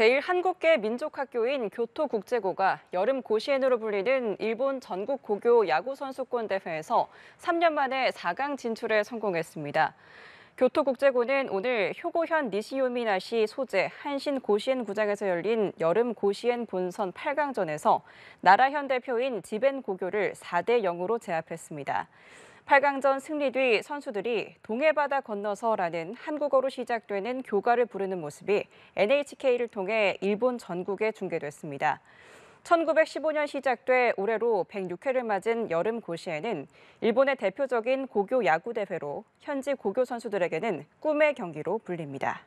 제1한국계민족학교인 교토국제고가 여름 고시엔으로 불리는 일본 전국 고교 야구선수권 대회에서 3년 만에 4강 진출에 성공했습니다. 교토국제고는 오늘 효고현 니시요미나시 소재 한신 고시엔 구장에서 열린 여름 고시엔 본선 8강전에서 나라현 대표인 지벤 고교를 4대 0으로 제압했습니다. 8강전 승리 뒤 선수들이 동해바다 건너서라는 한국어로 시작되는 교가를 부르는 모습이 NHK를 통해 일본 전국에 중계됐습니다. 1915년 시작돼 올해로 106회를 맞은 여름 고시에는 일본의 대표적인 고교 야구 대회로 현지 고교 선수들에게는 꿈의 경기로 불립니다.